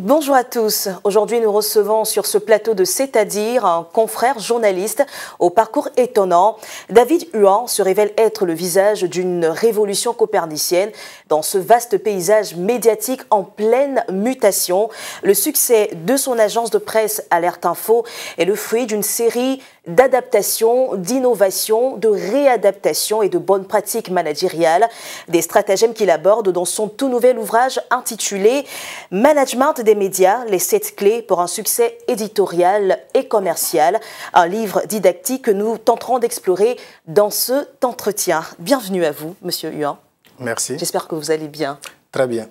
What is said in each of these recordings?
Bonjour à tous. Aujourd'hui, nous recevons sur ce plateau de C'est-à-dire un confrère journaliste au parcours étonnant. David Huan se révèle être le visage d'une révolution copernicienne dans ce vaste paysage médiatique en pleine mutation. Le succès de son agence de presse Alerte Info est le fruit d'une série d'adaptation, d'innovation, de réadaptation et de bonnes pratiques managériales, des stratagèmes qu'il aborde dans son tout nouvel ouvrage intitulé Management des médias, les sept clés pour un succès éditorial et commercial, un livre didactique que nous tenterons d'explorer dans cet entretien. Bienvenue à vous, monsieur Huan. Merci. J'espère que vous allez bien. Très bien.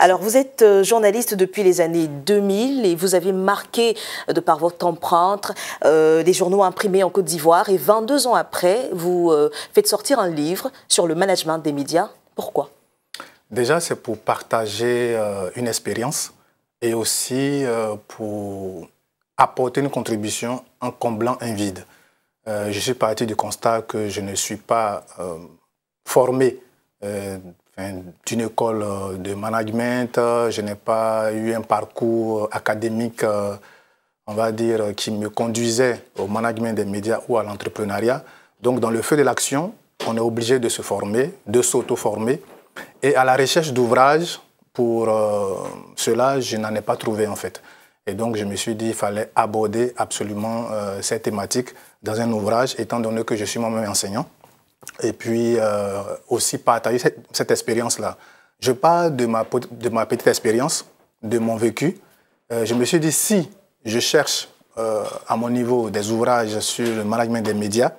Alors, vous êtes euh, journaliste depuis les années 2000 et vous avez marqué, euh, de par votre empreinte, euh, des journaux imprimés en Côte d'Ivoire. Et 22 ans après, vous faites sortir un livre sur le management des médias. Pourquoi Déjà, c'est pour partager une expérience et aussi pour apporter une contribution en comblant un vide. je suis parti du constat que je ne suis pas formé d'une école euh, de management. Euh, je n'ai pas eu un parcours euh, académique, on va dire, qui me conduisait au management des médias ou à l'entrepreneuriat. Donc, dans le feu de l'action, on est obligé de se former, de s'auto-former. Et à la recherche d'ouvrages, pour cela, je n'en ai pas trouvé, en fait. Et donc, je me suis dit qu'il fallait aborder absolument cette thématique dans un ouvrage, étant donné que je suis moi-même enseignant et puis euh, aussi partager cette, expérience-là. Je parle de ma, petite expérience, de mon vécu. Euh, je me suis dit, si je cherche euh, à mon niveau des ouvrages sur le management des médias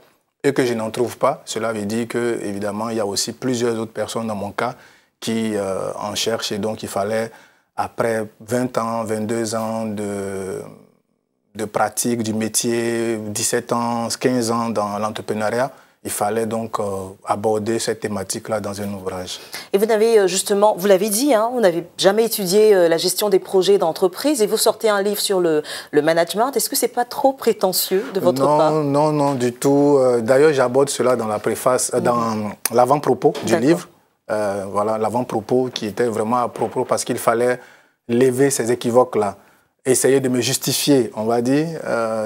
et que je n'en trouve pas, cela veut dire que évidemment il y a aussi plusieurs autres personnes dans mon cas qui en cherchent et donc il fallait, après 20 ans, 22 ans de pratique du métier, 17 ans, 15 ans dans l'entrepreneuriat, il fallait donc euh, aborder cette thématique-là dans un ouvrage. Et vous n'avez euh, justement, vous l'avez dit, hein, vous n'avez jamais étudié euh, la gestion des projets d'entreprise et vous sortez un livre sur le, management. Est-ce que ce n'est pas trop prétentieux de votre part Non, non, non, du tout. D'ailleurs, j'aborde cela dans la préface, dans mhm. l'avant-propos du livre. voilà, l'avant-propos qui était vraiment à propos parce qu'il fallait lever ces équivoques-là, essayer de me justifier, on va dire,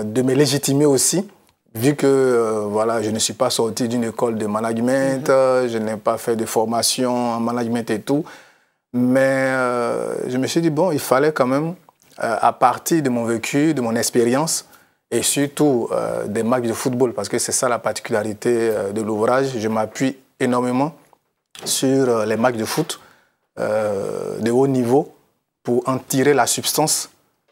de me légitimer aussi vu que euh, voilà, je ne suis pas sorti d'une école de management, mhm. euh, je n'ai pas fait de formation en management et tout, mais euh, je me suis dit, bon, il fallait quand même, à partir de mon vécu, de mon expérience, et surtout des matchs de football, parce que c'est ça la particularité de l'ouvrage, je m'appuie énormément sur les matchs de foot de haut niveau pour en tirer la substance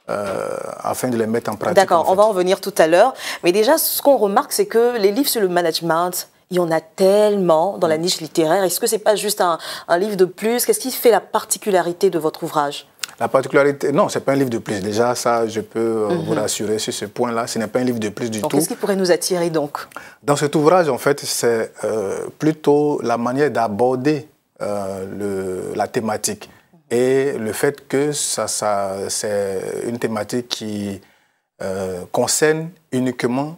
euh, afin de les mettre en pratique. D'accord, on va en venir tout à l'heure. Mais déjà, ce qu'on remarque, c'est que les livres sur le management, il y en a tellement dans la mm. niche littéraire. Est-ce que ce n'est pas juste un, livre de plus Qu'est-ce qui fait la particularité de votre ouvrage la particularité, non, ce n'est pas un livre de plus. Déjà, ça, je peux euh, vous mm-hmm. rassurer sur ce point-là. Ce n'est pas un livre de plus du tout. Qu'est-ce qui pourrait nous attirer donc Dans cet ouvrage, en fait, c'est euh, plutôt la manière d'aborder la thématique et le fait que ça, ça, c'est une thématique qui euh, concerne uniquement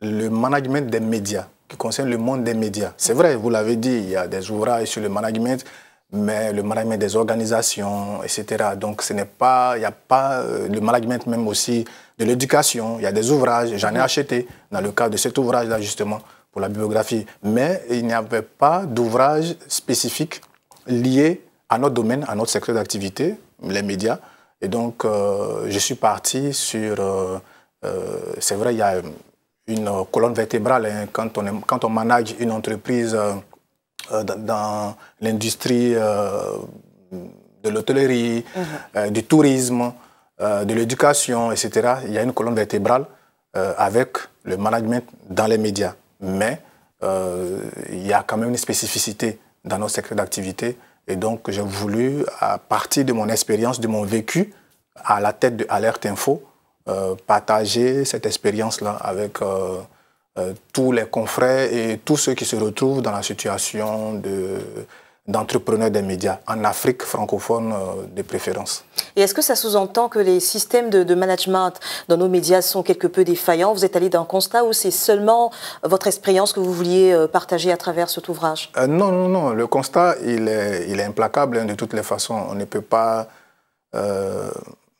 le management des médias, qui concerne le monde des médias. C'est vrai, vous l'avez dit, il y a des ouvrages sur le management, mais le management des organisations, etc. Donc ce n'est pas, il n'y a pas euh, le management même aussi de l'éducation, il y a des ouvrages, j'en ai mm-hmm. acheté dans le cadre de cet ouvrage-là justement pour la bibliographie, mais il n'y avait pas d'ouvrage spécifique lié à notre domaine, à notre secteur d'activité, les médias. Et donc, euh, je suis parti sur... Euh, euh, c'est vrai, il y a une colonne vertébrale hein. quand, on, quand on manage une entreprise dans l'industrie de l'hôtellerie, mhm. du tourisme, de l'éducation, etc. Il y a une colonne vertébrale avec le management dans les médias. Mais il y a quand même une spécificité dans nos secteurs d'activité et donc, j'ai voulu, à partir de mon expérience, de mon vécu, à la tête de Alerte Info, euh, partager cette expérience-là avec euh, euh, tous les confrères et tous ceux qui se retrouvent dans la situation de d'entrepreneurs des médias, en Afrique francophone euh, de préférence. Et est-ce que ça sous-entend que les systèmes de, management dans nos médias sont quelque peu défaillants Vous êtes allé d'un constat ou c'est seulement votre expérience que vous vouliez euh, partager à travers cet ouvrage euh, Non, non, non. Le constat, il est, il est implacable hein, de toutes les façons. On ne peut pas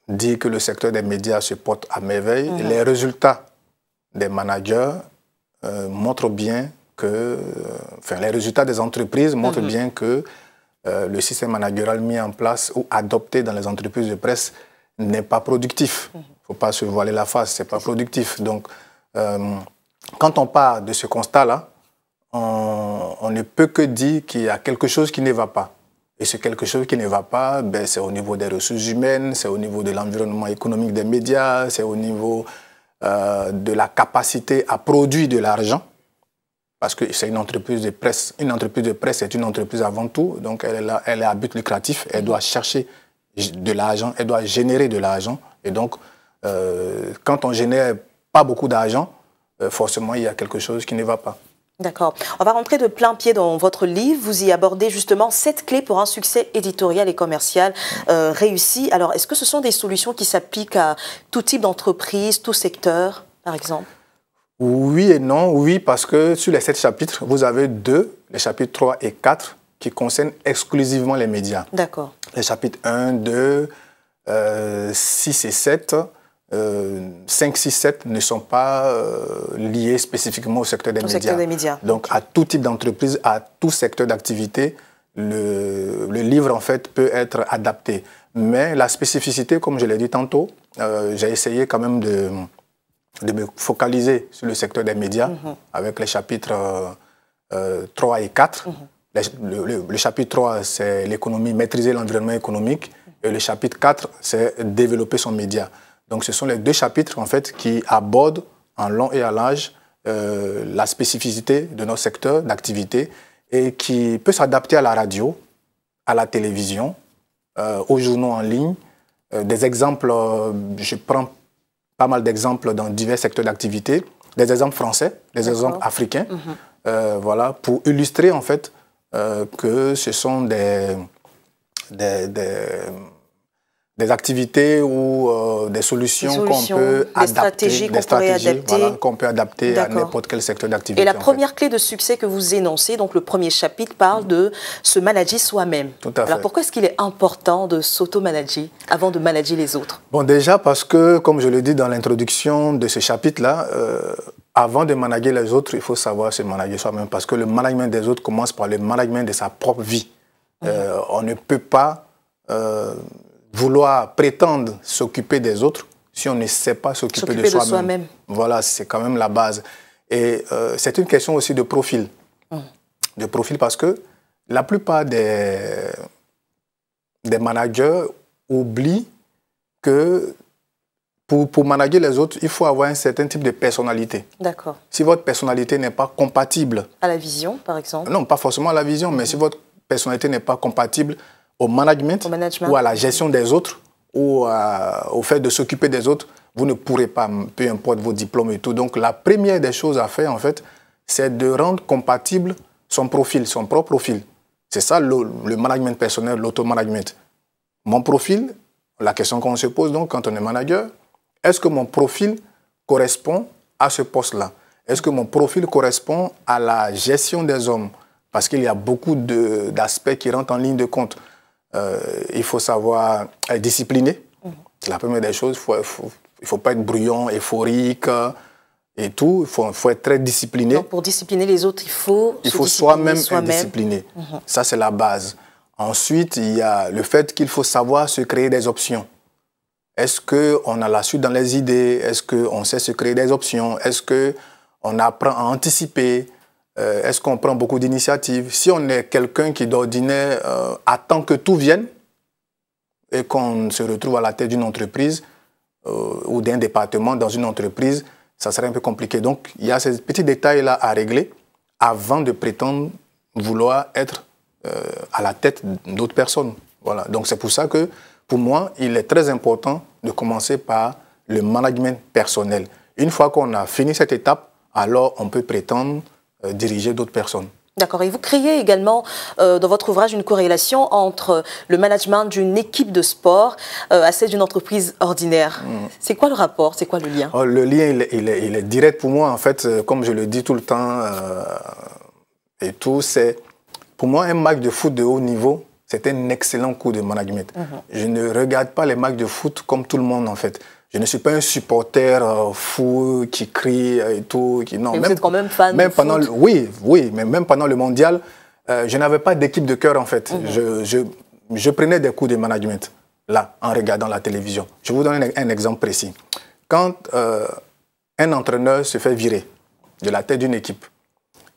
dire que le secteur des médias se porte à merveille. Mm-hmm. Les résultats des managers montrent bien que euh, enfin, les résultats des entreprises montrent mhm. bien que euh, le système managérial mis en place ou adopté dans les entreprises de presse n'est pas productif. Il mhm. ne faut pas se voiler la face, ce n'est pas productif. Donc, euh, quand on part de ce constat-là, on, ne peut que dire qu'il y a quelque chose qui ne va pas. Et ce quelque chose qui ne va pas, ben, c'est au niveau des ressources humaines, c'est au niveau de l'environnement économique des médias, c'est au niveau de la capacité à produire de l'argent parce que c'est une entreprise de presse. Une entreprise de presse est une entreprise avant tout, donc elle est, à but lucratif, elle doit chercher de l'argent, elle doit générer de l'argent. Et donc, euh, quand on génère pas beaucoup d'argent, euh, forcément, il y a quelque chose qui ne va pas. D'accord. On va rentrer de plein pied dans votre livre. Vous y abordez justement cette clés pour un succès éditorial et commercial euh, réussi. Alors, est-ce que ce sont des solutions qui s'appliquent à tout type d'entreprise, tout secteur, par exemple oui et non. Oui, parce que sur les sept chapitres, vous avez deux, les chapitres 3 et 4, qui concernent exclusivement les médias. D'accord. Les chapitres 1, 2, 6 et 7, 5, 6, 7 ne sont pas euh, liés spécifiquement au secteur des, médias. Donc à tout type d'entreprise, à tout secteur d'activité, le, le, livre en fait peut être adapté. Mais la spécificité, comme je l'ai dit tantôt, euh, j'ai essayé quand même de de me focaliser sur le secteur des médias mhm. avec les chapitres 3 euh, euh, et 4. Mhm. le, chapitre 3, c'est l'économie, maîtriser l'environnement économique. Et le chapitre 4, c'est développer son média. Donc ce sont les deux chapitres en fait, qui abordent en long et à large euh, la spécificité de nos secteurs d'activité et qui peut s'adapter à la radio, à la télévision, aux journaux en ligne. des exemples, je prends pas mal d'exemples dans divers secteurs d'activité, des exemples français, des exemples africains, mhm. euh, voilà, pour illustrer en fait euh, que ce sont des des activités ou euh, des solutions, qu'on peut adapter, qu'on peut adapter à n'importe quel secteur d'activité. Et la première clé de succès que vous énoncez, donc le premier chapitre parle de se manager soi-même. Tout à Alors pourquoi est-ce qu'il est important de s'auto-manager avant de manager les autres Bon, déjà parce que, comme je l'ai dit dans l'introduction de ce chapitre-là, euh, avant de manager les autres, il faut savoir se manager soi-même parce que le management des autres commence par le management de sa propre vie. Euh, on ne peut pas vouloir prétendre s'occuper des autres si on ne sait pas s'occuper de soi-même. voilà, c'est quand même la base. Et euh, c'est une question aussi de profil. Hum. De profil parce que la plupart des, des managers oublient que pour, pour, manager les autres, il faut avoir un certain type de personnalité. D'accord. Si votre personnalité n'est pas compatible. À la vision, par exemple Non, pas forcément à la vision, mais si hum. votre personnalité n'est pas compatible au management, ou à la gestion des autres ou euh, au fait de s'occuper des autres, vous ne pourrez pas, peu importe vos diplômes et tout. Donc la première des choses à faire, en fait, c'est de rendre compatible son profil, son propre profil. C'est ça le, le, management personnel, l'auto-management. Mon profil, la question qu'on se pose donc quand on est manager, est-ce que mon profil correspond à ce poste-là Est-ce que mon profil correspond à la gestion des hommes Parce qu'il y a beaucoup d'aspects qui rentrent en ligne de compte. Euh, il faut savoir être discipliné. C'est la première des choses. il ne faut pas être bruyant, euphorique euh, et tout. Il faut, être très discipliné. pour discipliner les autres, il faut. Il faut soi-même être discipliné. Mhm. Ça, c'est la base. Ensuite, il y a le fait qu'il faut savoir se créer des options. Est-ce qu'on a la suite dans les idées Est-ce qu'on sait se créer des options Est-ce qu'on apprend à anticiper euh, est-ce qu'on prend beaucoup d'initiatives Si on est quelqu'un qui d'ordinaire euh, attend que tout vienne et qu'on se retrouve à la tête d'une entreprise euh, ou d'un département dans une entreprise, ça serait un peu compliqué. Donc il y a ces petits détails-là à régler avant de prétendre vouloir être à la tête d'autres personnes. Voilà. Donc c'est pour ça que pour moi, il est très important de commencer par le management personnel. Une fois qu'on a fini cette étape, alors on peut prétendre euh, diriger d'autres personnes. D'accord. Et vous créez également euh, dans votre ouvrage une corrélation entre le management d'une équipe de sport euh, à celle d'une entreprise ordinaire. Mm. C'est quoi le rapport C'est quoi le lien oh, Le lien, il est, direct pour moi. En fait, comme je le dis tout le temps et tout, c'est pour moi un match de foot de haut niveau. C'est un excellent coup de management. Mm-hmm. Je ne regarde pas les matchs de foot comme tout le monde en fait. Je ne suis pas un supporter euh, fou qui crie et tout. vous êtes quand même fan. pendant oui, oui, mais même pendant le mondial, euh, je n'avais pas d'équipe de cœur en fait. Mhm. je, prenais des coups de management là, en regardant la télévision. Je vous donne un, exemple précis. Quand euh, un entraîneur se fait virer de la tête d'une équipe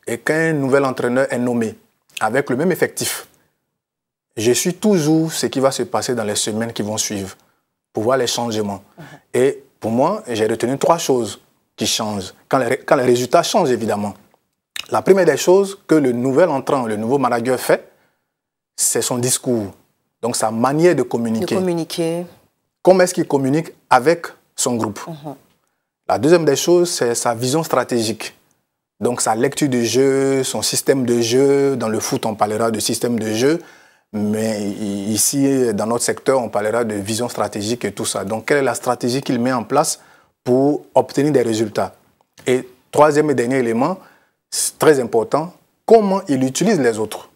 et qu'un nouvel entraîneur est nommé avec le même effectif, je suis toujours ce qui va se passer dans les semaines qui vont suivre voir les changements. Et pour moi, j'ai retenu trois choses qui changent, quand les, quand résultats changent évidemment. La première des choses que le nouvel entrant, le nouveau manager fait, c'est son discours, donc sa manière de communiquer. communiquer. Comment est-ce qu'il communique avec son groupe mhm. La deuxième des choses, c'est sa vision stratégique. Donc sa lecture de jeu, son système de jeu, dans le foot on parlera de système de jeu, mais ici, dans notre secteur, on parlera de vision stratégique et tout ça. Donc, quelle est la stratégie qu'il met en place pour obtenir des résultats Et troisième et dernier élément, très important, comment il utilise les autres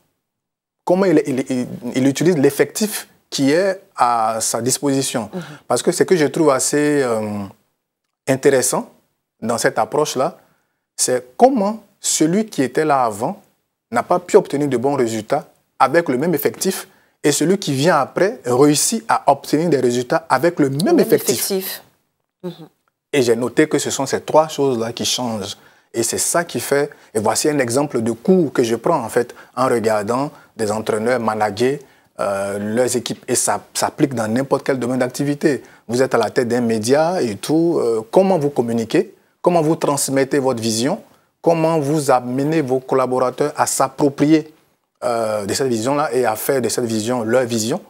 Comment il, utilise l'effectif qui est à sa disposition mhm. Parce que ce que je trouve assez euh, intéressant dans cette approche-là, c'est comment celui qui était là avant n'a pas pu obtenir de bons résultats avec le même effectif et celui qui vient après réussit à obtenir des résultats avec le même, effectif. Et j'ai noté que ce sont ces trois choses-là qui changent. Et c'est ça qui fait, et voici un exemple de cours que je prends en fait en regardant des entraîneurs manager euh, leurs équipes. Et ça s'applique dans n'importe quel domaine d'activité. Vous êtes à la tête d'un média et tout. Euh, comment vous communiquez Comment vous transmettez votre vision Comment vous amenez vos collaborateurs à s'approprier euh, de cette vision-là et à faire de cette vision leur vision.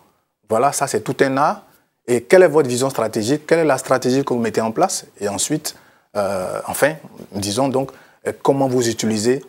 Voilà, ça c'est tout un art. Et quelle est votre vision stratégique Quelle est la stratégie que vous mettez en place Et ensuite, euh, enfin, disons donc, euh, comment vous utilisez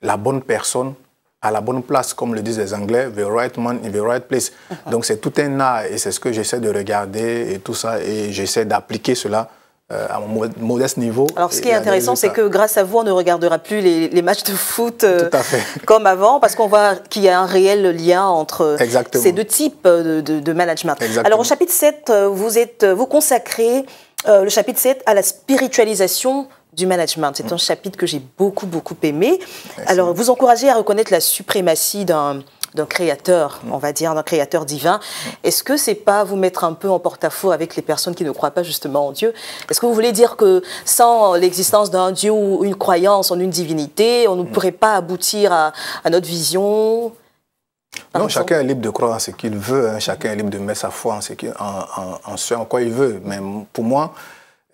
la bonne personne à la bonne place, comme le disent les Anglais, the right man in the right place. Donc c'est tout un art et c'est ce que j'essaie de regarder et tout ça, et j'essaie d'appliquer cela euh, à un modeste niveau. Alors, ce qui est intéressant, c'est que grâce à vous, on ne regardera plus les, matchs de foot euh, comme avant, parce qu'on voit qu'il y a un réel lien entre ces deux types euh, de, management. Alors, au chapitre 7, vous, êtes, vous consacrez le chapitre 7 à la spiritualisation du management. C'est mm. un chapitre que j'ai beaucoup, beaucoup aimé. Alors, vous encouragez à reconnaître la suprématie d'un d'un créateur, mm. on va dire, d'un créateur divin. Mm. Est-ce que c'est pas vous mettre un peu en porte-à-faux avec les personnes qui ne croient pas justement en Dieu Est-ce que vous voulez dire que sans l'existence d'un Dieu ou une croyance en une divinité, on ne mm. pourrait pas aboutir à, notre vision non, chacun est libre de croire en ce qu'il veut, hein. chacun est libre de mettre sa foi en ce, en, ce en quoi il veut. Mais pour moi,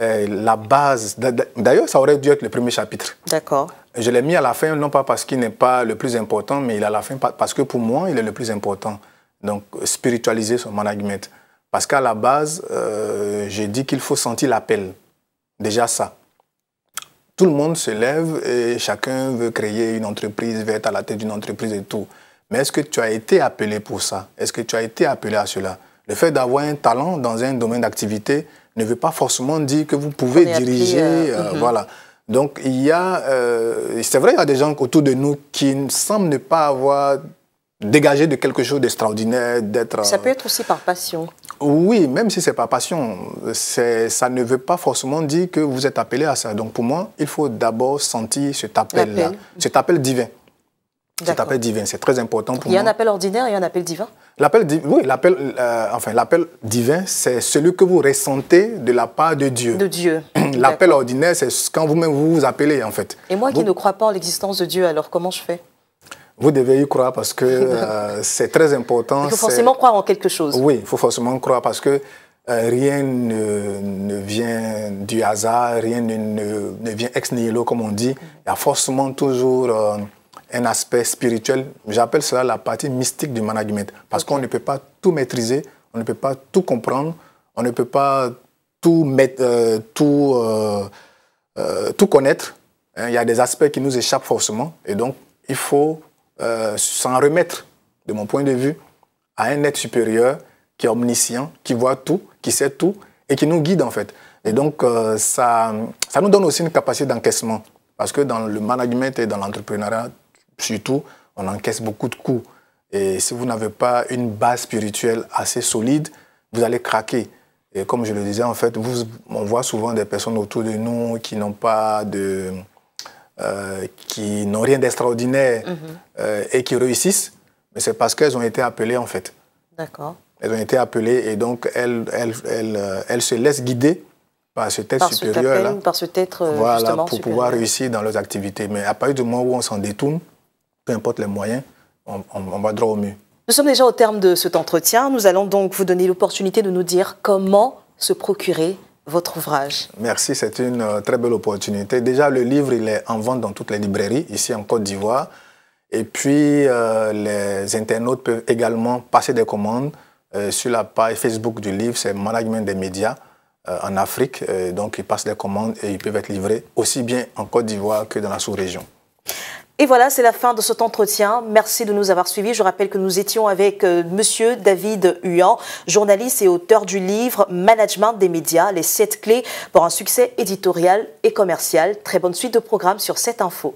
euh, la base, d'ailleurs, ça aurait dû être le premier chapitre. D'accord. Je l'ai mis à la fin, non pas parce qu'il n'est pas le plus important, mais il est à la fin parce que pour moi, il est le plus important. Donc, spiritualiser son management. Parce qu'à la base, euh, j'ai dit qu'il faut sentir l'appel. Déjà ça. Tout le monde se lève et chacun veut créer une entreprise, veut être à la tête d'une entreprise et tout. Mais est-ce que tu as été appelé pour ça Est-ce que tu as été appelé à cela Le fait d'avoir un talent dans un domaine d'activité ne veut pas forcément dire que vous pouvez diriger. Euh, euh, mm-hmm. Voilà. Donc, il y a, euh, c'est vrai, il y a des gens autour de nous qui ne semblent ne pas avoir dégagé de quelque chose d'extraordinaire, d'être... Ça peut être aussi par passion. Euh, oui, même si c'est par passion, ça ne veut pas forcément dire que vous êtes appelé à ça. Donc, pour moi, il faut d'abord sentir cet appel-là, cet appel divin. Cet appel divin, c'est très important pour moi. Il y a un appel ordinaire et un appel divin L'appel oui, l'appel euh, enfin l'appel divin, c'est celui que vous ressentez de la part de Dieu. De Dieu. l'appel ordinaire, c'est quand vous-même vous vous appelez en fait. Et moi qui ne crois pas en l'existence de Dieu, alors comment je fais vous devez y croire parce que euh, c'est très important. Il faut forcément croire en quelque chose. Oui, il faut forcément croire parce que euh, rien ne, vient du hasard, rien ne, vient ex nihilo, comme on dit. Il y a forcément toujours un aspect spirituel. J'appelle cela la partie mystique du management. Parce qu'on ne peut pas tout maîtriser, on ne peut pas tout comprendre, on ne peut pas tout, mettre, euh, tout, euh, euh, tout connaître. Hein, il y a des aspects qui nous échappent forcément. Et donc, il faut s'en remettre, de mon point de vue, à un être supérieur qui est omniscient, qui voit tout, qui sait tout et qui nous guide en fait. Et donc, ça, ça nous donne aussi une capacité d'encaissement. Parce que dans le management et dans l'entrepreneuriat, surtout, on encaisse beaucoup de coups. Et si vous n'avez pas une base spirituelle assez solide, vous allez craquer. Et comme je le disais, en fait, vous, on voit souvent des personnes autour de nous qui n'ont pas de... Euh, qui n'ont rien d'extraordinaire mhm. euh, et qui réussissent, mais c'est parce qu'elles ont été appelées, en fait. D'accord. Elles ont été appelées et donc elles, elles, se laissent guider par ce tête supérieur. par ce euh, voilà, pour pouvoir réussir dans leurs activités. Mais à partir du moment où on s'en détourne, peu importe les moyens, on, va droit au mur. Nous sommes déjà au terme de cet entretien. Nous allons donc vous donner l'opportunité de nous dire comment se procurer votre ouvrage. Merci, c'est une euh, très belle opportunité. Déjà, le livre, il est en vente dans toutes les librairies, ici en Côte d'Ivoire. Et puis, euh, les internautes peuvent également passer des commandes euh, sur la page Facebook du livre, c'est Management des médias en Afrique. donc, ils passent des commandes et ils peuvent être livrés aussi bien en Côte d'Ivoire que dans la sous-région. Et voilà, c'est la fin de cet entretien. Merci de nous avoir suivis. Je rappelle que nous étions avec euh, monsieur David Huan, journaliste et auteur du livre Management des médias, les sept clés pour un succès éditorial et commercial. Très bonne suite de programme sur cette info.